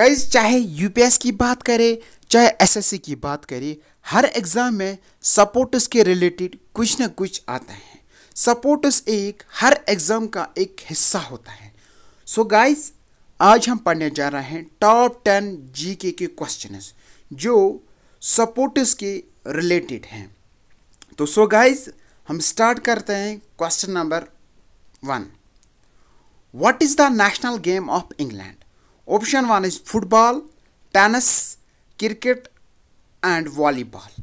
Guys चाहे UPS की बात करें चाहे एसएससी की बात करें हर एग्ज़ाम में सपोर्टर्स के रिलेटेड कुछ ना कुछ आता है सपोर्टर्स एक हर एग्ज़ाम का एक हिस्सा होता है सो so गाइस आज हम पढ़ने जा रहे हैं टॉप टेन जीके के क्वेश्चंस जो सपोर्टर्स के रिलेटेड हैं तो सो so गाइस हम स्टार्ट करते हैं question number one what is the national game of England option one is football tennis cricket and volleyball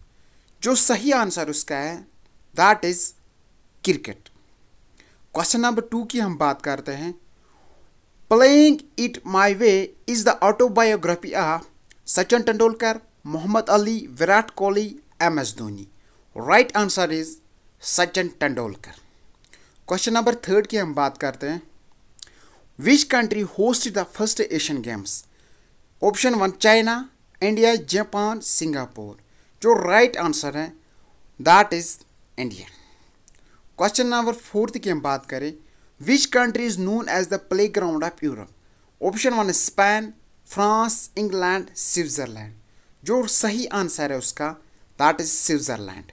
जो सही आंसर उसका है that is cricket question number two की हम बात करते हैं playing it my way is the autobiography of Sachin Tendulkar Muhammad Ali Virat Kohli M S Dhoni right answer is Sachin Tendulkar question number third की हम बात करते हैं Which country hosted the first Asian Games? Option 1 China, India, Japan, Singapore. जो राइट आंसर है that is India question number fourth की हम बात करें which country is known as the playground of Europe option one Spain France England Switzerland जो सही answer है उसका that is Switzerland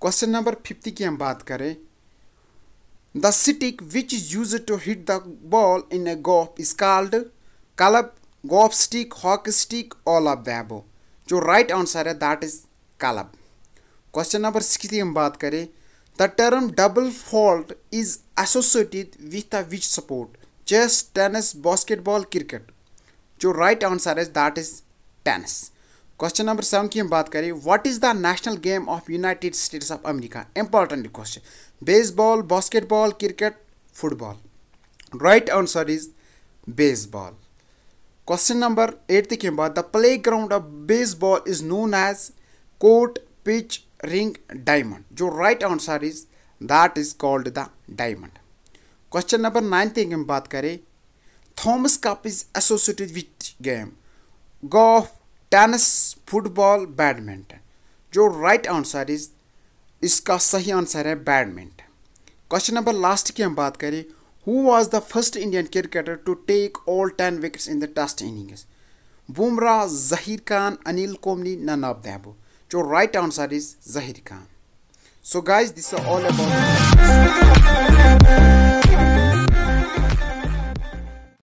question number fifth की हम बात करें The stick which is used to hit the ball in a golf is called club, golf stick, hockey stick, all of the above. जो right answer है that is club question number six की हम बात करें the term double fault is associated with the which sport chess tennis basketball cricket जो right answer है that is tennis question number seven की हम बात करें what is the national game of United States of America important question baseball basketball cricket football right answer is baseball question number eight की हम बात the playground of baseball is known as court pitch ring diamond जो right answer is that is called the diamond question number nine की हम बात करें Thomas cup is associated with game golf tennis football badminton जो right answer is इसका सही answer है badminton question number last की हम बात करें who was the first Indian cricketer to take all ten wickets in the test innings Bumrah Zaheer Khan Anil Kumble ननाब दहबो जो right answer is Zaheer Khan so guys this all about